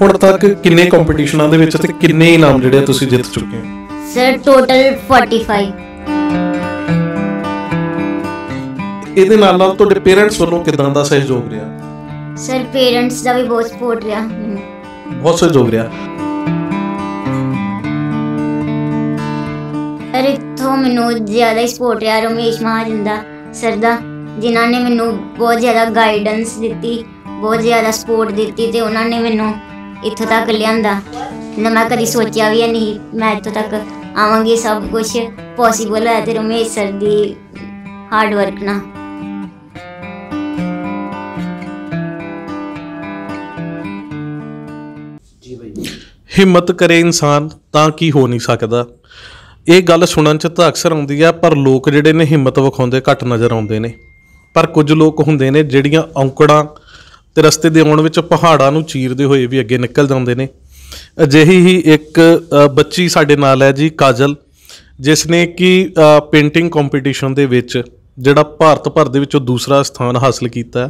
ਹੁਣ ਤੱਕ ਕਿੰਨੇ ਕੰਪੀਟੀਸ਼ਨਾਂ ਦੇ ਵਿੱਚ ਤੇ ਕਿੰਨੇ ਇਨਾਮ ਜਿਹੜੇ ਤੁਸੀਂ ਜਿੱਤ ਚੁੱਕੇ ਹੋ ਸਰ ਟੋਟਲ 45 ਇਹਦੇ ਨਾਲ ਨਾਲ ਤੁਹਾਡੇ ਪੇਰੈਂਟਸ ਵੱਲੋਂ ਕਿਦਾਂ ਦਾ ਸਹਿਯੋਗ ਰਿਹਾ ਸਰ ਪੇਰੈਂਟਸ ਦਾ ਵੀ ਬਹੁਤ ਸਪੋਰਟ ਰਿਹਾ ਬਹੁਤ ਸਹਿਯੋਗ ਰਿਹਾ ਅਰੇ ਤੋਂ ਮੈਨੂੰ ਜ਼ਿਆਦਾ ਹੀ ਸਪੋਰਟ ਰਿਹਾ ਰਮੇਸ਼ ਮਹਾਜਨ ਦਾ ਸਰ ਦਾ ਜਿਨ੍ਹਾਂ ਨੇ ਮੈਨੂੰ ਬਹੁਤ ਜ਼ਿਆਦਾ ਗਾਈਡੈਂਸ ਦਿੱਤੀ ਬਹੁਤ ਜ਼ਿਆਦਾ ਸਪੋਰਟ ਦਿੱਤੀ ਤੇ ਉਹਨਾਂ ਨੇ ਮੈਨੂੰ ਇੱਥੋਂ ਤੱਕ ਲਿਆਂਦਾ ਨਾ ਮੈਂ ਕਦੀ ਸੋਚਿਆ ਵੀ ਨਹੀਂ ਮੈਂ ਇੱਥੋਂ ਤੱਕ ਆਵਾਂਗੀ ਸਭ ਕੁਝ ਪੋਸੀਬਲ ਹੈ ਤੇ ਰਮੇਸ਼ ਸਰ ਦੀ ਹਾਰਡ ਵਰਕ ਨਾਲ ਹਿੰਮਤ ਕਰੇ ਇਨਸਾਨ ਤਾਂ ਕੀ ਹੋ ਨਹੀਂ ਸਕਦਾ ਇਹ ਗੱਲ ਸੁਣਨ ਚ ਤਾਂ ਅਕਸਰ ਆਉਂਦੀ ਆ ਪਰ ਲੋਕ ਜਿਹੜੇ ਨੇ ਹਿੰਮਤ ਵਿਖਾਉਂਦੇ ਘੱਟ ਨਜ਼ਰ ਆਉਂਦੇ ਨੇ ਪਰ ਕੁਝ ਲੋਕ ਹੁੰਦੇ ਨੇ ਜਿਹੜੀਆਂ ਔਂਕੜਾਂ ਤੇ ਰਸਤੇ ਦੇ ਆਉਣ ਵਿੱਚ ਪਹਾੜਾਂ ਨੂੰ چیرਦੇ ਹੋਏ ਵੀ ਅੱਗੇ ਨਿਕਲ ਜਾਂਦੇ ਨੇ ਅਜਿਹੀ ਹੀ ਇੱਕ ਬੱਚੀ ਸਾਡੇ ਨਾਲ ਹੈ ਜੀ ਕਾਜਲ ਜਿਸ ਨੇ ਕਿ ਪੇਂਟਿੰਗ ਕੰਪੀਟੀਸ਼ਨ ਦੇ ਵਿੱਚ ਜਿਹੜਾ ਭਾਰਤ ਭਰ ਦੇ ਵਿੱਚੋਂ ਦੂਸਰਾ ਸਥਾਨ ਹਾਸਲ ਕੀਤਾ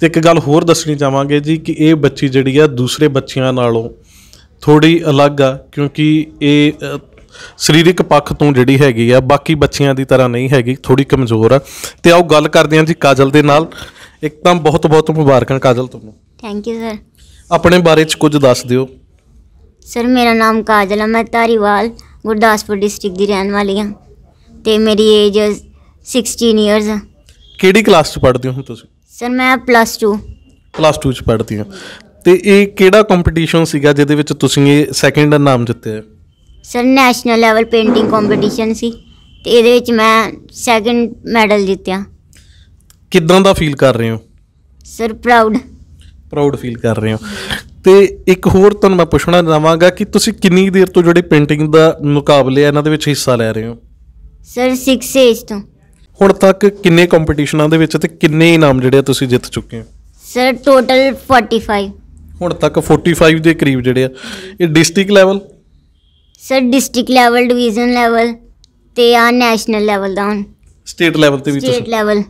ਤੇ ਇੱਕ ਗੱਲ ਹੋਰ ਦੱਸਣੀ ਚਾਹਾਂਗੇ ਜੀ ਕਿ ਇਹ ਬੱਚੀ ਜਿਹੜੀ ਆ ਦੂਸਰੇ ਬੱਚਿਆਂ ਨਾਲੋਂ ਥੋੜੀ ਅਲੱਗ ਆ ਕਿਉਂਕਿ ਇਹ ਸਰੀਰਕ ਪੱਖ ਤੋਂ ਜਿਹੜੀ ਹੈਗੀ ਆ ਬਾਕੀ ਬੱਚਿਆਂ ਦੀ ਤਰ੍ਹਾਂ ਨਹੀਂ ਹੈਗੀ ਥੋੜੀ ਕਮਜ਼ੋਰ ਆ ਤੇ ਆਓ ਗੱਲ ਕਰਦੇ ਹਾਂ ਜੀ ਕਾਜਲ ਦੇ ਨਾਲ ਤਾਂ ਬਹੁਤ ਬਹੁਤ ਮੁਬਾਰਕਾਂ ਕਾਜਲ ਤੁਹਾਨੂੰ ਥੈਂਕ ਯੂ ਸਰ ਆਪਣੇ ਬਾਰੇ ਚ ਕੁਝ ਦੱਸ ਦਿਓ ਸਰ ਮੇਰਾ ਨਾਮ ਕਾਜਲ ਹੈ ਮੈਂ ਤਾਰੀਵਾਲ ਗੁਰਦਾਸਪੁਰ ਡਿਸਟ੍ਰਿਕਟ ਦੀ ਰਹਿਣ ਵਾਲੀ ਹਾਂ ਤੇ ਮੇਰੀ ਏਜ 16 ਇਅਰਸ ਹੈ ਕਿਹੜੀ ਕਲਾਸ ਚ ਪੜ੍ਹਦੇ ਹੋ ਤੁਸੀਂ ਸਰ ਮੈਂ ਪਲੱਸ 2 ਪਲੱਸ 2 ਚ ਪੜ੍ਹਦੀ ਹਾਂ ਤੇ ਇਹ ਕਿਹੜਾ ਕੰਪੀਟੀਸ਼ਨ ਸੀਗਾ ਜਿਹਦੇ ਵਿੱਚ ਤੁਸੀਂ ਇਹ ਸੈਕੰਡ ਨਾਮ ਜਿੱਤਿਆ sir national level painting competition ਸੀ ਤੇ ਇਹਦੇ ਵਿੱਚ ਮੈਂ ਸੈਕੰਡ ਮੈਡਲ ਜਿੱਤਿਆ ਕਿਦਾਂ ਦਾ ਫੀਲ ਕਰ ਰਹੇ ਹੋ ਸਰ ਪ੍ਰਾਊਡ ਪ੍ਰਾਊਡ ਫੀਲ ਕਰ ਰਹੇ ਹੋ ਤੇ ਇੱਕ ਹੋਰ ਤੁਹਾਨੂੰ ਮੈਂ ਪੁੱਛਣਾ ਚਾਹਾਂਗਾ ਕਿ ਤੁਸੀਂ ਕਿੰਨੀ ਦੇਰ ਤੋਂ ਜਿਹੜੇ ਪੇਂਟਿੰਗ ਦਾ ਮੁਕਾਬਲੇ ਇਹਨਾਂ ਦੇ ਵਿੱਚ ਹਿੱਸਾ ਲੈ ਰਹੇ ਹੋ ਸਰ 6 ਏਜ ਤੋਂ ਹੁਣ ਤੱਕ ਕਿੰਨੇ ਕੰਪੀਟੀਸ਼ਨਾਂ ਦੇ ਵਿੱਚ ਤੇ ਕਿੰਨੇ ਇਨਾਮ ਜਿਹੜੇ ਤੁਸੀਂ ਜਿੱਤ ਚੁੱਕੇ ਹੋ ਸਰ ਟੋਟਲ 45 ਹੁਣ ਤੱਕ 45 ਦੇ ਕਰੀਬ ਜਿਹੜੇ ਆ ਇਹ district level sir district level division level ਤੇ ਆ ਨੈਸ਼ਨਲ ਲੈਵਲ ਦਾ ਹੁਣ ਸਟੇਟ ਲੈਵਲ ਤੇ ਵੀ ਤੁਸੀਂ ਸਟੇਟ ਲੈਵਲ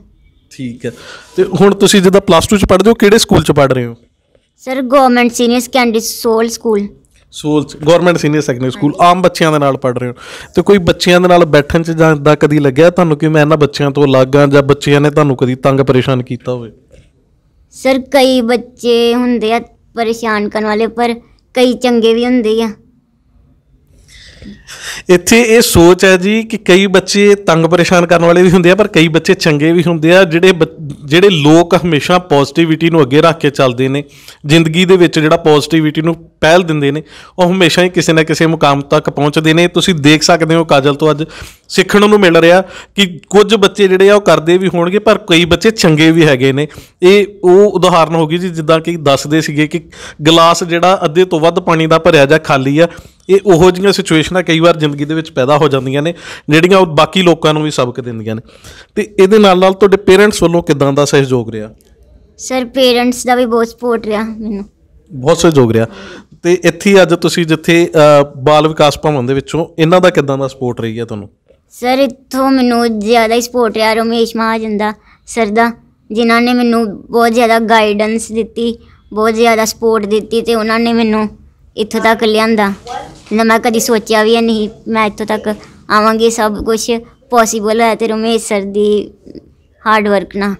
ਠੀਕ ਹੈ ਤੇ ਹੁਣ ਤੁਸੀਂ ਜਦੋਂ ਪਲੱਸ 2 ਚ ਪੜਦੇ ਹੋ ਕਿਹੜੇ ਸਕੂਲ ਚ ਪੜ ਰਹੇ ਹੋ ਸਰ ਗਵਰਨਮੈਂਟ ਸੀਨੀਅਰ ਸੈਕੰਡਰੀ ਸੋਲ ਸਕੂਲ ਸੋਲ ਗਵਰਨਮੈਂਟ ਸੀਨੀਅਰ ਸੈਕੰਡਰੀ ਸਕੂਲ ਆਮ ਬੱਚਿਆਂ ਦੇ ਨਾਲ ਪੜ ਰਹੇ ਹੋ ਤੇ ਕੋਈ ਬੱਚਿਆਂ ਦੇ ਨਾਲ ਬੈਠਣ ਚ ਜਾਂਦਾ ਕਦੀ ਲੱਗਿਆ ਤੁਹਾਨੂੰ ਕਿ ਮੈਂ ਇਹਨਾਂ ਬੱਚਿਆਂ ਤੋਂ ਅਲੱਗ ਆ ਜਾਂ ਬੱਚਿਆਂ ਨੇ ਤੁਹਾਨੂੰ ਕਦੀ ਤੰਗ ਪਰੇਸ਼ਾਨ ਕੀਤਾ ਹੋਵੇ ਸਰ ਕਈ ਬੱਚੇ ਹੁੰਦੇ ਆ ਪਰੇਸ਼ਾਨ ਕਰਨ ਵਾਲੇ ਪਰ ਕਈ ਚੰਗੇ ਵੀ ਹੁੰਦੇ ਆ ਇੱਥੇ ਇਹ ਸੋਚ ਹੈ ਜੀ ਕਿ ਕਈ ਬੱਚੇ ਤੰਗ ਪਰੇਸ਼ਾਨ ਕਰਨ ਵਾਲੇ ਵੀ ਹੁੰਦੇ ਆ ਪਰ ਕਈ ਬੱਚੇ ਚੰਗੇ ਵੀ ਹੁੰਦੇ ਆ ਜਿਹੜੇ ਜਿਹੜੇ ਲੋਕ ਹਮੇਸ਼ਾ ਪੋਜ਼ਿਟਿਵਿਟੀ ਨੂੰ ਅੱਗੇ ਰੱਖ ਕੇ ਚੱਲਦੇ ਨੇ ਜ਼ਿੰਦਗੀ ਦੇ ਵਿੱਚ ਜਿਹੜਾ ਪੋਜ਼ਿਟਿਵਿਟੀ ਨੂੰ ਪਹਿਲ ਦਿੰਦੇ ਨੇ ਉਹ ਹਮੇਸ਼ਾ ਹੀ ਕਿਸੇ ਨਾ ਕਿਸੇ ਮੁਕਾਮ ਤੱਕ ਪਹੁੰਚਦੇ ਨੇ ਤੁਸੀਂ ਦੇਖ ਸਕਦੇ ਹੋ ਕਾਜਲ ਤੋਂ ਅੱਜ ਸਿੱਖਣ ਨੂੰ ਮਿਲ ਰਿਹਾ ਕਿ ਕੁਝ ਬੱਚੇ ਜਿਹੜੇ ਆ ਉਹ ਕਰਦੇ ਵੀ ਹੋਣਗੇ ਪਰ ਕਈ ਬੱਚੇ ਚੰਗੇ ਵੀ ਹੈਗੇ ਨੇ ਇਹ ਉਹ ਉਦਾਹਰਨ ਹੋ ਗਈ ਜੀ ਜਿੱਦਾਂ ਕਿ ਦੱਸਦੇ ਸੀਗੇ ਕਿ ਗਲਾਸ ਜਿਹੜਾ ਅੱਧੇ ਤੋਂ ਵੱਧ ਪਾਣੀ ਦਾ ਭਰਿਆ ਜਾਂ ਖਾਲੀ ਆ ਇਹ ਉਹੋ ਜਿਹੀਆਂ ਸਿਚੁਏਸ਼ਨਾਂ ਕਈ ਵਾਰ ਜ਼ਿੰਦਗੀ ਦੇ ਵਿੱਚ ਪੈਦਾ ਹੋ ਜਾਂਦੀਆਂ ਨੇ ਜਿਹੜੀਆਂ ਉਹ ਬਾਕੀ ਲੋਕਾਂ ਨੂੰ ਵੀ ਸਬਕ ਦਿੰਦੀਆਂ ਨੇ ਤੇ ਇਹਦੇ ਨਾਲ ਨਾਲ ਤੁਹਾਡੇ ਪੇਰੈਂਟਸ ਵੱਲੋਂ ਕਿਦਾਂ ਦਾ ਸਹਿਯੋਗ ਰਿਹਾ ਸਰ ਪੇਰੈਂਟਸ ਦਾ ਵੀ ਬਹੁਤ ਸਪੋਰਟ ਰਿਹਾ ਮੈਨੂੰ ਬਹੁਤ ਸਹਿਯੋਗ ਰਿਹਾ ਤੇ ਇੱਥੇ ਅੱਜ ਤੁਸੀਂ ਜਿੱਥੇ ਬਾਲ ਵਿਕਾਸ ਭਵਨ ਦੇ ਵਿੱਚੋਂ ਇਹਨਾਂ ਦਾ ਕਿਦਾਂ ਦਾ ਸਪੋਰਟ ਰਹੀ ਹੈ ਤੁਹਾਨੂੰ ਸਰ ਇੱਥੋਂ ਮੈਨੂੰ ਜ਼ਿਆਦਾ ਹੀ ਸਪੋਰਟ ਰਿਹਾ ਰਮੇਸ਼ ਮਹਾਜਨ ਦਾ ਸਰ ਦਾ ਜਿਨ੍ਹਾਂ ਨੇ ਮੈਨੂੰ ਬਹੁਤ ਜ਼ਿਆਦਾ ਗਾਈਡੈਂਸ ਦਿੱਤੀ ਬਹੁਤ ਜ਼ਿਆਦਾ ਸਪੋਰਟ ਦਿੱਤੀ ਤੇ ਉਹਨਾਂ ਨੇ ਮੈਨੂੰ ਇੱਥੇ ਤੱਕ ਲਿਆਂਦਾ ਨਾ ਮੈਂ ਕਦੀ ਸੋਚਿਆ ਵੀ ਨਹੀਂ ਮੈਂ ਇੱਥੋਂ ਤੱਕ ਆਵਾਂਗੀ ਸਭ ਕੁਝ ਪੋਸੀਬਲ ਹੈ ਤੇ ਰਮੇਸ਼ ਸਰ ਦੀ ਹਾਰਡ ਵਰਕ ਨਾਲ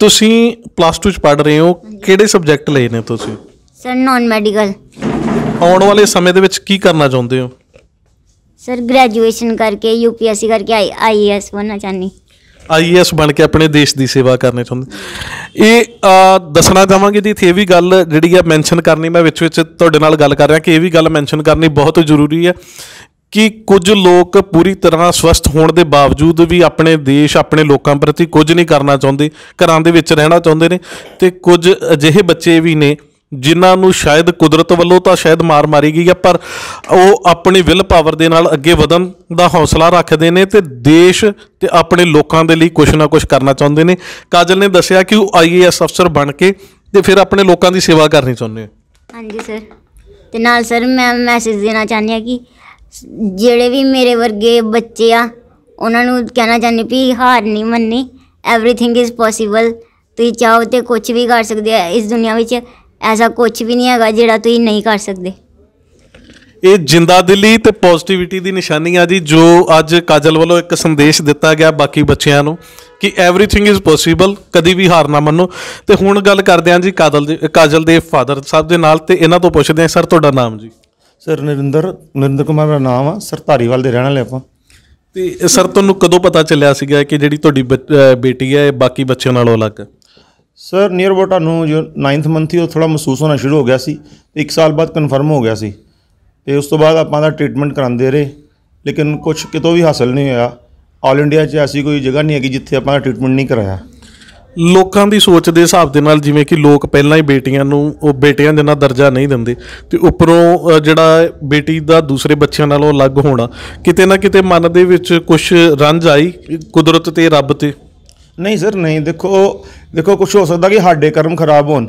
ਤੁਸੀਂ ਪਲੱਸ 2 ਚ ਪੜ ਰਹੇ ਹੋ ਕਿਹੜੇ ਸਬਜੈਕਟ ਲਏ ਨੇ ਤੁਸੀਂ ਸਰ ਨਾਨ ਮੈਡੀਕਲ ਆਉਣ ਵਾਲੇ ਸਮੇਂ ਦੇ ਵਿੱਚ ਕੀ ਕਰਨਾ ਚਾਹੁੰਦੇ ਹੋ ਸਰ ਗ੍ਰੈਜੂਏਸ਼ਨ ਕਰਕੇ ਯੂਪੀਐਸਸੀ ਕਰਕੇ ਆਈਐਸ ਬਣਨਾ ਚਾਹਨੀ ਆਈਐਸ ਬਣ ਕੇ ਆਪਣੇ ਦੇਸ਼ ਦੀ ਸੇਵਾ ਕਰਨੇ ਚਾਹੁੰਦੇ ਇਹ ਦੱਸਣਾ ਚਾਹਾਂਗੇ ਜੀ ਇਹ ਵੀ ਗੱਲ ਜਿਹੜੀ ਆ ਮੈਂਸ਼ਨ ਕਰਨੀ ਮੈਂ ਵਿੱਚ ਵਿੱਚ ਤੁਹਾਡੇ ਨਾਲ ਗੱਲ ਕਰ ਰਿਹਾ ਕਿ ਇਹ ਵੀ ਗੱਲ ਮੈਂਸ਼ਨ ਕਰਨੀ ਬਹੁਤ ਜ਼ਰੂਰੀ ਹੈ ਕਿ ਕੁਝ ਲੋਕ ਪੂਰੀ ਤਰ੍ਹਾਂ ਸਵਸਥ ਹੋਣ ਦੇ ਬਾਵਜੂਦ ਵੀ ਆਪਣੇ ਦੇਸ਼ ਆਪਣੇ ਲੋਕਾਂ ਪ੍ਰਤੀ ਕੁਝ ਨਹੀਂ ਕਰਨਾ ਚਾਹੁੰਦੇ ਘਰਾਂ ਦੇ ਵਿੱਚ ਰਹਿਣਾ ਚਾਹੁੰਦੇ ਨੇ ਤੇ ਕੁਝ ਅਜਿਹੇ ਬੱਚੇ ਵੀ ਨੇ ਜਿਨ੍ਹਾਂ ਨੂੰ ਸ਼ਾਇਦ ਕੁਦਰਤ ਵੱਲੋਂ ਤਾਂ ਸ਼ਾਇਦ ਮਾਰ ਮਾਰੀ ਗਈ ਆ ਪਰ ਉਹ ਆਪਣੀ ਵਿਲ ਪਾਵਰ ਦੇ ਨਾਲ ਅੱਗੇ ਵਧਣ ਦਾ ਹੌਸਲਾ ਰੱਖਦੇ ਨੇ ਤੇ ਦੇਸ਼ ਤੇ ਆਪਣੇ ਲੋਕਾਂ ਦੇ ਲਈ ਕੁਝ ਨਾ ਕੁਝ ਕਰਨਾ ਚਾਹੁੰਦੇ ਨੇ ਕਾਜਲ ਨੇ ਦੱਸਿਆ ਕਿ ਉਹ ਆਈਏਐਸ ਅਫਸਰ ਬਣ ਕੇ ਤੇ ਫਿਰ ਆਪਣੇ ਲੋਕਾਂ ਦੀ ਸੇਵਾ ਕਰਨੀ ਚਾਹੁੰਦੇ ਹਾਂ ਹਾਂਜੀ ਸਰ ਤੇ ਨਾਲ ਸਰ ਮੈਂ ਮੈਸੇਜ ਦੇਣਾ ਚਾਹੁੰਦੀ ਆ ਕਿ ਜਿਹੜੇ ਵੀ ਮੇਰੇ ਵਰਗੇ ਬੱਚੇ ਆ ਉਹਨਾਂ ਨੂੰ ਕਹਿਣਾ ਚਾਹੁੰਦੀ ਵੀ ਹਾਰ ਨਹੀਂ ਮੰਨੀ एवरीथिंग इज़ पॉसिबल ਤੁਸੀਂ ਚਾਹੋ ਤੇ ਕੁਝ ਵੀ ਕਰ ਸਕਦੇ ਆ ਇਸ ਦੁਨੀਆ ਵਿੱਚ ਐਸਾ ਕੁਝ ਵੀ ਨਹੀਂ ਹੈਗਾ ਜਿਹੜਾ ਤੁਸੀਂ ਨਹੀਂ ਕਰ ਸਕਦੇ ਇਹ ਜਿੰਦਾ ਦਿਲੀ ਤੇ ਪੋਜ਼ਿਟਿਵਿਟੀ ਦੀ ਨਿਸ਼ਾਨੀ ਆ ਜੀ ਜੋ ਅੱਜ ਕਾਜਲ ਵੱਲੋਂ ਇੱਕ ਸੰਦੇਸ਼ ਦਿੱਤਾ ਗਿਆ ਬਾਕੀ ਬੱਚਿਆਂ ਨੂੰ ਕਿ एवरीथिंग ਇਜ਼ ਪੋਸੀਬਲ ਕਦੀ ਵੀ ਹਾਰ ਨਾ ਮੰਨੋ ਤੇ ਹੁਣ ਗੱਲ ਕਰਦੇ ਹਾਂ ਜੀ ਕਾਜਲ ਦੇ ਕਾਜਲ ਦੇ ਫਾਦਰ ਸਾਹਿਬ ਦੇ ਨਾਲ ਤੇ ਇਹਨਾਂ ਤੋਂ ਪੁੱਛਦੇ ਆਂ ਸਰ ਤੁਹਾਡਾ ਨਾਮ ਜੀ ਸਰ ਨਰਿੰਦਰ ਨਰਿੰਦਰ ਕੁਮਾਰ ਦਾ ਨਾਮ ਆ ਸਰ ਧਾਰੀਵਾਲ ਦੇ ਰਹਿਣ ਵਾਲੇ ਆਪਾਂ ਤੇ ਸਰ ਤੁਹਾਨੂੰ ਕਦੋਂ ਪਤਾ ਚੱਲਿਆ ਸੀਗਾ ਕਿ ਜਿਹੜੀ ਤੁਹਾਡੀ ਬੇਟੀ ਹੈ ਇਹ ਬਾਕੀ ਬੱਚਿਆਂ ਨਾਲੋਂ ਅਲੱਗ ਹੈ ਸਰ ਨੀਅਰ ਬੋਟਾ ਨੂੰ ਜੋ 9th ਮੰਥ ਹੀ ਉਹ ਥੋੜਾ ਮਹਿਸੂਸ ਹੋਣਾ ਸ਼ੁਰੂ ਹੋ ਗਿਆ ਸੀ ਤੇ 1 ਸਾਲ ਬਾਅਦ ਕਨਫਰਮ ਹੋ ਗਿਆ ਸੀ ਤੇ ਉਸ ਤੋਂ ਬਾਅਦ ਆਪਾਂ ਦਾ ਟ੍ਰੀਟਮੈਂਟ ਕਰਾਉਂਦੇ ਰਹੇ ਲੇਕਿਨ ਕੁਝ ਕਿਤੋਂ ਵੀ ਹਾਸਲ ਨਹੀਂ ਹੋਇਆ ਆਲ ਇੰਡੀਆ 'ਚ ਐਸੀ ਕੋਈ ਜਗ੍ਹਾ ਨਹੀਂ ਹੈਗੀ ਜਿੱਥੇ ਆਪਾਂ ਟ੍ਰੀਟਮੈਂਟ ਨਹੀਂ ਕਰਾਇਆ ਲੋਕਾਂ ਦੀ ਸੋਚ ਦੇ ਹਿਸਾਬ ਦੇ ਨਾਲ ਜਿਵੇਂ ਕਿ ਲੋਕ ਪਹਿਲਾਂ ਹੀ ਬੇਟੀਆਂ ਨੂੰ ਉਹ ਬੇਟੀਆਂ ਦੇ ਨਾਲ ਦਰਜਾ ਨਹੀਂ ਦਿੰਦੇ ਤੇ ਉੱਪਰੋਂ ਜਿਹੜਾ ਬੇਟੀ ਦਾ ਦੂਸਰੇ ਬੱਚਿਆਂ ਨਾਲੋਂ ਅਲੱਗ ਹੋਣਾ ਕਿਤੇ ਨਾ ਕਿਤੇ ਮਨ ਦੇ ਵਿੱਚ ਕੁਝ ਰੰਜ ਆਈ ਕੁਦਰਤ ਤੇ ਰੱਬ ਤੇ ਨਹੀਂ ਸਰ ਨਹੀਂ ਦੇਖੋ ਦੇਖੋ ਕੁਝ ਹੋ ਸਕਦਾ ਕਿ ਸਾਡੇ ਕਰਮ ਖਰਾਬ ਹੋਣ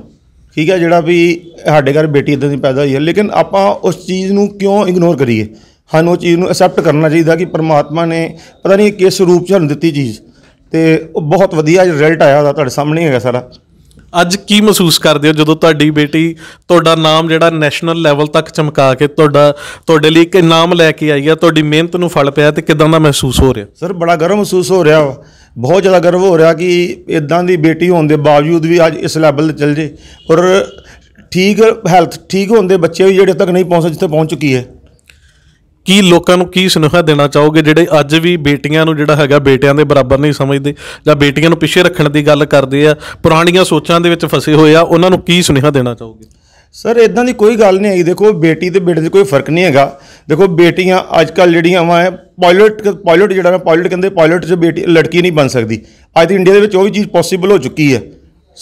ਠੀਕ ਹੈ ਜਿਹੜਾ ਵੀ ਸਾਡੇ ਘਰ ਬੇਟੀ ਇਦਾਂ ਦੀ ਪੈਦਾ ਹੋਈ ਹੈ ਲੇਕਿਨ ਆਪਾਂ ਉਸ ਚੀਜ਼ ਨੂੰ ਕਿਉਂ ਇਗਨੋਰ ਕਰੀਏ ਸਾਨੂੰ ਉਹ ਚੀਜ਼ ਨੂੰ ਐਕਸੈਪਟ ਕਰਨਾ ਚਾਹੀਦਾ ਕਿ ਪਰਮਾਤਮਾ ਨੇ ਪਤਾ ਨਹੀਂ ਕਿਸ ਰੂਪ ਚ ਸਾਨੂੰ ਦਿੱਤੀ ਚੀਜ਼ ਤੇ ਉਹ ਬਹੁਤ ਵਧੀਆ ਰਿਜ਼ਲਟ ਆਇਆ ਉਹਦਾ ਤੁਹਾਡੇ ਸਾਹਮਣੇ ਹੈਗਾ ਸਾਰਾ ਅੱਜ ਕੀ ਮਹਿਸੂਸ ਕਰਦੇ ਹੋ ਜਦੋਂ ਤੁਹਾਡੀ ਬੇਟੀ ਤੁਹਾਡਾ ਨਾਮ ਜਿਹੜਾ ਨੈਸ਼ਨਲ ਲੈਵਲ ਤੱਕ ਚਮਕਾ ਕੇ ਤੁਹਾਡਾ ਤੁਹਾਡੇ ਲਈ ਇੱਕ ਇਨਾਮ ਲੈ ਕੇ ਆਈ ਹੈ ਤੁਹਾਡੀ ਮਿਹਨਤ ਨੂੰ ਫਲ ਪਿਆ ਤੇ ਕਿਦਾਂ ਦਾ ਮਹਿਸੂਸ ਹੋ ਰਿਹਾ ਸਰ ਬੜਾ ਗਰਮ ਮਹਿਸੂਸ ਹੋ ਰਿਹਾ ਵਾ ਬਹੁਤ ਜ਼ਿਆਦਾ ਗਰਵ ਹੋ ਰਿਹਾ ਕਿ ਇਦਾਂ ਦੀ ਬੇਟੀ ਹੋਣ ਦੇ ਬਾਵਜੂਦ ਵੀ ਅੱਜ ਇਸ ਲੈਵਲ ਤੇ ਚੱਲ ਜੇ ਔਰ ਠੀਕ ਹੈਲਥ ਠੀਕ ਹੋਣ ਦੇ ਬੱਚੇ ਵੀ ਜਿਹੜੇ ਤੱਕ ਨਹੀਂ ਪਹੁੰਚੇ ਜਿੱਥੇ ਪਹੁੰਚ ਚੁੱਕੀ ਹੈ ਕੀ ਲੋਕਾਂ ਨੂੰ ਕੀ ਸੁਨੇਹਾ ਦੇਣਾ ਚਾਹੋਗੇ ਜਿਹੜੇ ਅੱਜ ਵੀ ਬੇਟੀਆਂ ਨੂੰ ਜਿਹੜਾ ਹੈਗਾ ਬੇਟਿਆਂ ਦੇ ਬਰਾਬਰ ਨਹੀਂ ਸਮਝਦੇ ਜਾਂ ਬੇਟੀਆਂ ਨੂੰ ਪਿੱਛੇ ਰੱਖਣ ਦੀ ਗੱਲ ਕਰਦੇ ਆ ਪੁਰਾਣੀਆਂ ਸੋਚਾਂ ਦੇ ਵਿੱਚ ਫਸੇ ਹੋਏ ਆ ਉਹਨਾਂ ਨੂੰ ਕੀ ਸੁਨੇਹਾ ਦੇਣਾ ਚਾਹੋਗੇ ਸਰ ਇਦਾਂ ਦੀ ਕੋਈ ਗੱਲ ਨਹੀਂ ਆਈ ਦੇਖੋ ਬੇਟੀ ਤੇ ਬੇਟੇ 'ਚ ਕੋਈ ਫਰਕ ਨਹੀਂ ਹੈਗਾ ਦੇਖੋ ਬੇਟੀਆਂ ਅੱਜ ਕੱਲ ਜਿਹੜੀਆਂ ਵਾ ਪਾਇਲਟ ਪਾਇਲਟ ਜਿਹੜਾ ਨਾ ਪਾਇਲਟ ਕਹਿੰਦੇ ਪਾਇਲਟ 'ਚ ਬੇਟੀ ਲੜਕੀ ਨਹੀਂ ਬਣ ਸਕਦੀ ਅੱਜ ਤੇ ਇੰਡੀਆ ਦੇ ਵਿੱਚ ਉਹ ਵੀ ਚੀਜ਼ ਪੋਸੀਬਲ ਹੋ ਚੁੱਕੀ ਹੈ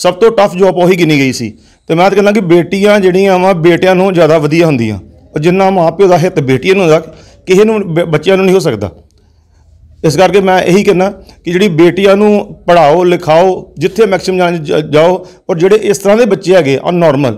ਸਭ ਤੋਂ ਟਫ ਜੌਬ ਉਹੀ ਗਿਣੀ ਗਈ ਸੀ ਤੇ ਮੈਂ ਤਾਂ ਕਹਿੰਦਾ ਕਿ ਬੇਟੀਆਂ ਜਿਹੜੀਆਂ ਵਾ ਬੇਟਿਆਂ ਨੂੰ ਜ਼ਿਆਦਾ ਵਧੀਆ ਹੁੰਦੀਆਂ ਉਹ ਜਿੰਨਾ ਮਾਪਿਓ ਦਾ ਹਿੱਤ ਬੇਟੀਆਂ ਨੂੰ ਹੁੰਦਾ ਕਿਸੇ ਨੂੰ ਬੱਚਿਆਂ ਨੂੰ ਨਹੀਂ ਹੋ ਸਕਦਾ ਇਸ ਕਰਕੇ ਮੈਂ ਇਹੀ ਕਹਿੰਦਾ ਕਿ ਜਿਹੜੀ ਬੇਟੀਆਂ ਨੂੰ ਪੜਾਓ ਲਿਖਾਓ ਜਿੱਥੇ ਮੈਕਸਿਮ ਜਾਓ ਔਰ ਜਿਹੜੇ ਇਸ ਤਰ੍ਹਾਂ ਦੇ ਬੱਚੇ ਹੈਗੇ ਆ ਨਾਰਮਲ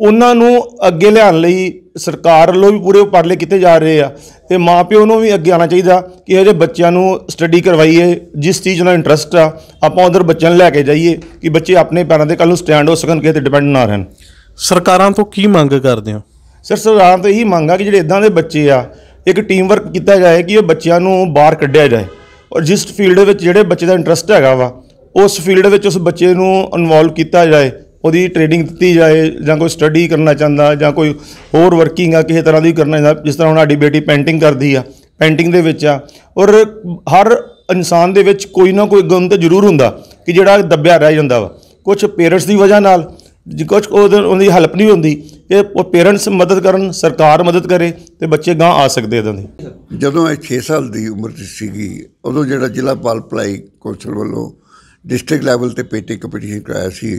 ਉਹਨਾਂ ਨੂੰ ਅੱਗੇ ਲਿਆਉਣ ਲਈ ਸਰਕਾਰ ਵੱਲੋਂ ਵੀ ਪੂਰੇ ਉਪਰਲੇ ਕੀਤੇ ਜਾ ਰਹੇ ਆ ਤੇ ਮਾਪਿਓ ਨੂੰ ਵੀ ਅੱਗੇ ਆਉਣਾ ਚਾਹੀਦਾ ਕਿ ਜੇ ਬੱਚਿਆਂ ਨੂੰ ਸਟੱਡੀ ਕਰਵਾਈਏ ਜਿਸ ਚੀਜ਼ ਨਾਲ ਇੰਟਰਸਟ ਆ ਆਪਾਂ ਉਧਰ ਬੱਚਿਆਂ ਨੂੰ ਲੈ ਕੇ ਜਾਈਏ ਕਿ ਬੱਚੇ ਆਪਣੇ ਪੈਰਾਂ ਦੇ ਕੱਲ ਨੂੰ ਸਟੈਂਡ ਹੋ ਸਕਣ ਕਿਤੇ ਤੇ ਡਿਪੈਂਡ ਨਾ ਰਹਿਣ ਸਰਕਾਰਾਂ ਤੋਂ ਕੀ ਮੰਗ ਕਰਦੇ ਹੋ ਸਰ ਸਰਕਾਰਾਂ ਤੋਂ ਇਹੀ ਮੰਗ ਆ ਕਿ ਜਿਹੜੇ ਇਦਾਂ ਦੇ ਬੱਚੇ ਆ ਇੱਕ ਟੀਮ ਵਰਕ ਕੀਤਾ ਜਾਏ ਕਿ ਇਹ ਬੱਚਿਆਂ ਨੂੰ ਬਾਹਰ ਕੱਢਿਆ ਜਾਏ ਔਰ ਜਿਸ ਫੀਲਡ ਵਿੱਚ ਜਿਹੜੇ ਬੱਚੇ ਦਾ ਇੰਟਰਸਟ ਹੈਗਾ ਵਾ ਉਸ ਫੀਲਡ ਵਿੱਚ ਉਸ ਬੱਚੇ ਨੂੰ ਇਨਵੋਲਵ ਕੀਤਾ ਜਾਏ ਉਹਦੀ ਟ੍ਰੇਡਿੰਗ ਦਿੱਤੀ ਜਾਏ ਜਾਂ ਕੋਈ ਸਟੱਡੀ ਕਰਨਾ ਚਾਹੁੰਦਾ ਜਾਂ ਕੋਈ ਹੋਰ ਵਰਕਿੰਗ ਆ ਕਿਸੇ ਤਰ੍ਹਾਂ ਦੀ ਕਰਨਾ ਚਾਹੁੰਦਾ ਜਿਸ ਤਰ੍ਹਾਂ ਹੁਣ ਸਾਡੀ ਬੇਟੀ ਪੇਂਟਿੰਗ ਕਰਦੀ ਆ ਪੇਂਟਿੰਗ ਦੇ ਵਿੱਚ ਆ ਔਰ ਹਰ ਇਨਸਾਨ ਦੇ ਵਿੱਚ ਕੋਈ ਨਾ ਕੋਈ ਗੁਣ ਤਾਂ ਜ਼ਰੂਰ ਹੁੰਦਾ ਕਿ ਜਿਹੜਾ ਦੱਬਿਆ ਰਹਿ ਜਾਂਦਾ ਵਾ ਕੁਝ ਪੇਰੈਂਟਸ ਦੀ ਵਜ੍ਹਾ ਨਾਲ ਕੁਝ ਉਹਦੀ ਹੈਲਪ ਨਹੀਂ ਹੁੰਦੀ ਕਿ ਉਹ ਪੇਰੈਂਟਸ ਮਦਦ ਕਰਨ ਸਰਕਾਰ ਮਦਦ ਕਰੇ ਤੇ ਬੱਚੇ ਗਾਂ ਆ ਸਕਦੇ ਇਦਾਂ ਦੇ ਜਦੋਂ ਇਹ 6 ਸਾਲ ਦੀ ਉਮਰ ਦੀ ਸੀਗੀ ਉਦੋਂ ਜਿਹੜਾ ਜ਼ਿਲ੍ਹਾ ਪਾਲ ਪਲਾਈ ਕੌਂਸਲ ਵੱਲੋਂ ਡਿਸਟ੍ਰਿਕਟ ਲੈਵਲ ਤੇ ਪੇਟੀ ਕੰਪੀਟੀਸ਼ਨ ਕਰਾਇਆ ਸੀ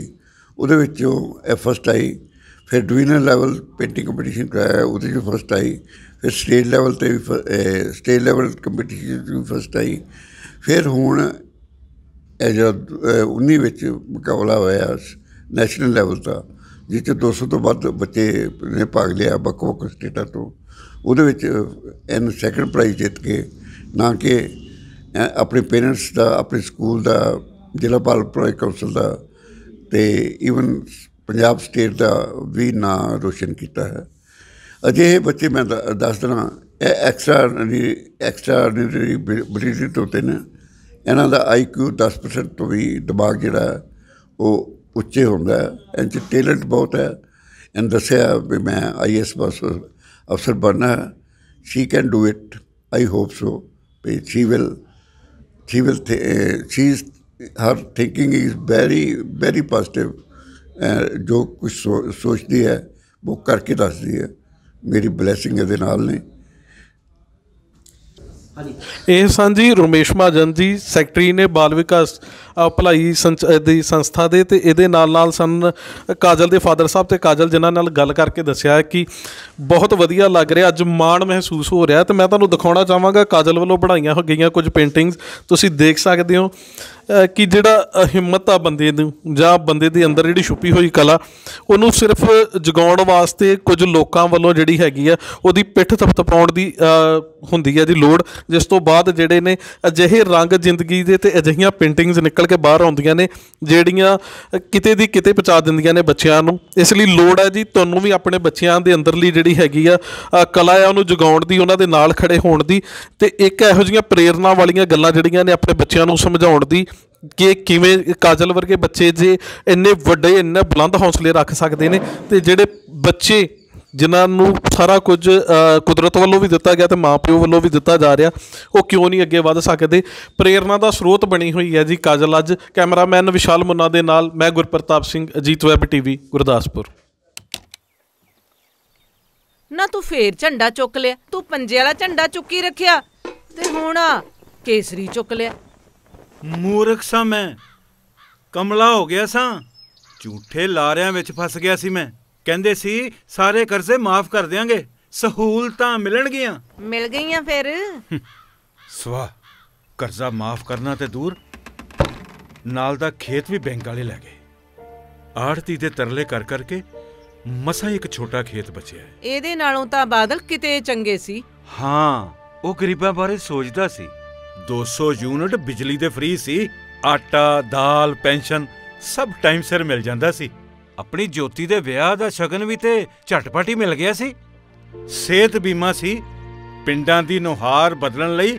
ਉਹਦੇ ਵਿੱਚੋਂ ਇਹ ਫਸਟ ਆਈ ਫਿਰ ਡਿਵੀਜ਼ਨਲ ਲੈਵਲ ਪੇਂਟਿੰਗ ਕੰਪੀਟੀਸ਼ਨ ਕਰਾਇਆ ਉਹਦੇ ਵਿੱਚ ਫਸਟ ਆਈ ਫਿਰ ਸਟੇਟ ਲੈਵਲ ਤੇ ਵੀ ਸਟੇਟ ਲੈਵਲ ਕੰਪੀਟੀਸ਼ਨ 'ਚ ਵੀ ਫਸਟ ਆਈ ਫਿਰ ਹੁਣ ਇਹ ਜਦ 19 ਵਿੱਚ ਮੁਕਾਬਲਾ ਹੋਇਆ ਨੈਸ਼ਨਲ ਲੈਵਲ ਦਾ ਜਿੱਥੇ 200 ਤੋਂ ਵੱਧ ਬੱਚੇ ਨੇ ਭਾਗ ਲਿਆ ਵੱਖ ਸਟੇਟਾਂ ਤੋਂ ਉਹਦੇ ਵਿੱਚ ਇਹਨੂੰ ਸੈਕੰਡ ਪ੍ਰਾਈਜ਼ ਜਿੱਤ ਕੇ ਨਾ ਕਿ ਆਪਣੇ ਪੇਰੈਂਟਸ ਦਾ ਆਪਣੇ ਸਕੂਲ ਦਾ ਜ਼ਿਲ੍ਹਾ ਪਾਲ ਪ੍ਰੋਜੈਕਟ ਕੌਂਸਲ ਦਾ ਤੇ ਇਵਨ ਪੰਜਾਬ ਸਟੇਟ ਦਾ ਵੀ ਨਾਂ ਰੋਸ਼ਨ ਕੀਤਾ ਹੈ ਅਜਿਹੇ ਬੱਚੇ ਮੈਂ ਦੱਸ ਦਣਾ ਇਹ ਐਕਸਟਰਾਡਨਰੀ ਐਕਸਟਰਾਡਨਰੀ ਬਰੀਡੀ ਤੋਤੇ ਨੇ ਇਹਨਾਂ ਦਾ ਆਈਕਿਊ 10% ਤੋਂ ਵੀ ਦਿਮਾਗ ਜਿਹੜਾ ਉਹ ਉੱਚੇ ਹੁੰਦਾ ਹੈ ਇਹਨਾਂ 'ਚ ਟੈਲੈਂਟ ਬਹੁਤ ਹੈ ਇਹਨਾਂ ਦੱਸਿਆ ਵੀ ਮੈਂ ਆਈਐਸ ਬਸ ਅਫਸਰ ਬਣਨਾ ਹੈ she can do it I hope so we she will she will she is her thinking is very very positive ਜੋ ਕੁਝ ਸੋਚਦੀ ਹੈ ਉਹ ਕਰਕੇ ਦੱਸਦੀ ਹੈ ਮੇਰੀ ਬਲੇਸਿੰਗ ਇਹਦੇ ਨਾਲ ਨੇ ਹਾਂਜੀ ਇਹ ਸੰਜੀ ਰਮੇਸ਼ ਮਾਜਨ ਜੀ ਸੈਕਟਰੀ ਨੇ ਬਾਲ ਵਿਕਾਸ ਭਲਾਈ ਦੀ ਸੰਸਥਾ ਦੇ ਤੇ ਇਹਦੇ ਨਾਲ ਨਾਲ ਸਨ ਕਾਜਲ ਦੇ ਫਾਦਰ ਸਾਹਿਬ ਤੇ ਕਾਜਲ ਜਿਨ੍ਹਾਂ ਨਾਲ ਗੱਲ ਕਰਕੇ ਦੱਸਿਆ ਕਿ ਬਹੁਤ ਵਧੀਆ ਲੱਗ ਰਿਹਾ ਅੱਜ ਮਾਣ ਮਹਿਸੂਸ ਹੋ ਰਿਹਾ ਤੇ ਮੈਂ ਤੁਹਾਨੂੰ ਦਿਖਾਉਣਾ ਚਾਹਾਂਗਾ ਕਾਜਲ ਵੱਲੋਂ ਬਣਾਈਆਂ ਹੋ ਗਈਆਂ ਕੁਝ ਪੇਂਟਿੰਗਸ ਤੁਸੀਂ ਦੇਖ ਸਕਦੇ ਹੋ ਕਿ ਜਿਹੜਾ ਹਿੰਮਤ ਆ ਬੰਦੇ ਨੂੰ ਜਾਂ ਬੰਦੇ ਦੇ ਅੰਦਰ ਜਿਹੜੀ ਛੁਪੀ ਹੋਈ ਕਲਾ ਉਹਨੂੰ ਸਿਰਫ ਜਗਾਉਣ ਵਾਸਤੇ ਕੁਝ ਲੋਕਾਂ ਵੱਲੋਂ ਜਿਹੜੀ ਹੈਗੀ ਆ ਉਹਦੀ ਪਿੱਠ ਥਪਥਪਾਉਣ ਦੀ ਹੁੰਦੀ ਹੈ ਦੀ ਲੋੜ ਜਿਸ ਤੋਂ ਬਾਅਦ ਜਿਹੜੇ ਨੇ ਅਜਿਹੇ ਰੰਗ ਜ਼ਿੰਦਗੀ ਦੇ ਤੇ ਅਜਿਹੀਆਂ ਪੇਂਟਿੰਗਸ ਨਿਕਲ ਕੇ ਬਾਹਰ ਆਉਂਦੀਆਂ ਨੇ ਜਿਹੜੀਆਂ ਕਿਤੇ ਦੀ ਕਿਤੇ ਪਹੁੰਚਾ ਦਿੰਦੀਆਂ ਨੇ ਬੱਚਿਆਂ ਨੂੰ ਇਸ ਲਈ ਲੋੜ ਹੈ ਜੀ ਤੁਹਾਨੂੰ ਵੀ ਆਪਣੇ ਬੱਚਿਆਂ ਦੇ ਅੰਦਰਲੀ ਜਿਹੜੀ ਹੈਗੀ ਆ ਕਲਾ ਆ ਉਹਨੂੰ ਜਗਾਉਣ ਦੀ ਉਹਨਾਂ ਦੇ ਨਾਲ ਖੜੇ ਹੋਣ ਦੀ ਤੇ ਇੱਕ ਇਹੋ ਜਿਹੀਆਂ ਪ੍ਰੇਰਣਾ ਵਾਲੀਆਂ ਗੱਲਾਂ ਜਿਹੜੀਆਂ ਨੇ ਆਪਣੇ ਬੱਚਿਆਂ ਨੂੰ ਸਮਝਾਉਣ ਦੀ ਕਿ ਕਿਵੇਂ ਕਾਜਲ ਵਰਗੇ ਬੱਚੇ ਜੇ ਇੰਨੇ ਵੱਡੇ ਇੰਨੇ ਬੁਲੰਦ ਹੌਸਲੇ ਰੱਖ ਸਕਦੇ ਨੇ ਤੇ ਜਿਹੜੇ ਬੱਚੇ ਜਿਨ੍ਹਾਂ ਨੂੰ ਸਾਰਾ ਕੁਝ ਕੁਦਰਤ ਵੱਲੋਂ ਵੀ ਦਿੱਤਾ ਗਿਆ ਤੇ ਮਾਪਿਓ ਵੱਲੋਂ ਵੀ ਦਿੱਤਾ ਜਾ ਰਿਹਾ ਉਹ ਕਿਉਂ ਨਹੀਂ ਅੱਗੇ ਵੱਧ ਸਕਦੇ ਪ੍ਰੇਰਣਾ ਦਾ ਸਰੋਤ ਬਣੀ ਹੋਈ ਹੈ ਜੀ ਕਾਜਲ ਅੱਜ ਕੈਮਰਾਮੈਨ ਵਿਸ਼ਾਲ ਮੁੰਨਾ ਦੇ ਨਾਲ ਮੈਂ ਗੁਰਪ੍ਰਤਾਪ ਸਿੰਘ ਅਜੀਤ ਵੈਬ ਟੀਵੀ ਗੁਰਦਾਸਪੁਰ ਨਾ ਤੂੰ ਫੇਰ ਝੰਡਾ ਚੁੱਕ ਲਿਆ ਤੂੰ ਪੰਜੇ ਵਾਲਾ ਝੰਡਾ ਚੁੱਕੀ ਰੱਖਿਆ ਤੇ ਹੁਣ ਕੇਸਰੀ ਚੁੱਕ ਲਿਆ ਮੂਰਖ ਸਾਂ ਮੈਂ ਕਮਲਾ ਹੋ ਗਿਆ ਸਾਂ ਝੂਠੇ ਲਾਰਿਆਂ ਵਿੱਚ ਫਸ ਗਿਆ ਸੀ ਮੈਂ ਕਹਿੰਦੇ ਸੀ ਸਾਰੇ ਕਰਜ਼ੇ ਮਾਫ ਕਰ ਦੇਾਂਗੇ ਸਹੂਲਤਾਂ ਮਿਲਣਗੀਆਂ ਮਿਲ ਗਈਆਂ ਫਿਰ ਸਵਾ ਕਰਜ਼ਾ ਮਾਫ ਕਰਨਾ ਤੇ ਦੂਰ ਨਾਲ ਦਾ ਖੇਤ ਵੀ ਬੈਂਕ ਵਾਲੇ ਲੈ ਗਏ ਆੜਤੀ ਦੇ ਤਰਲੇ ਕਰ ਕਰਕੇ ਮਸਾ ਇੱਕ ਛੋਟਾ ਖੇਤ ਬਚਿਆ ਇਹਦੇ ਨਾਲੋਂ ਤਾਂ ਬਾਦਲ ਕਿਤੇ ਚੰਗੇ ਸੀ ਹਾਂ ਉਹ ਗਰੀਬਾਂ ਬਾਰੇ ਸੋਚਦਾ ਸੀ 200 ਯੂਨਿਟ ਬਿਜਲੀ ਦੇ ਫ੍ਰੀ ਸੀ ਆਟਾ ਦਾਲ ਪੈਨਸ਼ਨ ਸਭ ਟਾਈਮ ਸਿਰ ਮਿਲ ਜਾਂਦਾ ਸੀ ਆਪਣੀ ਜੋਤੀ ਦੇ ਵਿਆਹ ਦਾ ਸ਼ਗਨ ਵੀ ਤੇ ਝਟਪਟੀ ਮਿਲ ਗਿਆ ਸੀ ਸਿਹਤ ਬੀਮਾ ਸੀ ਪਿੰਡਾਂ ਦੀ ਨੁਹਾਰ ਬਦਲਣ ਲਈ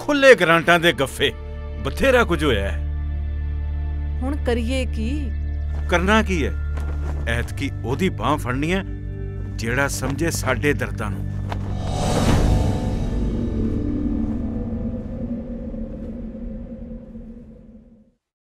ਖੁੱਲੇ ਗ੍ਰਾਂਟਾਂ ਦੇ ਗੱਫੇ ਬਥੇਰਾ ਕੁਝ ਹੋਇਆ ਹੈ ਹੁਣ ਕਰੀਏ ਕੀ ਕਰਨਾ ਕੀ ਹੈ ਐਤ ਕੀ ਉਹਦੀ ਬਾਹ ਫੜਨੀ ਹੈ ਜਿਹੜਾ ਸਮਝੇ ਸਾਡੇ ਦਰਦਾਂ ਨੂੰ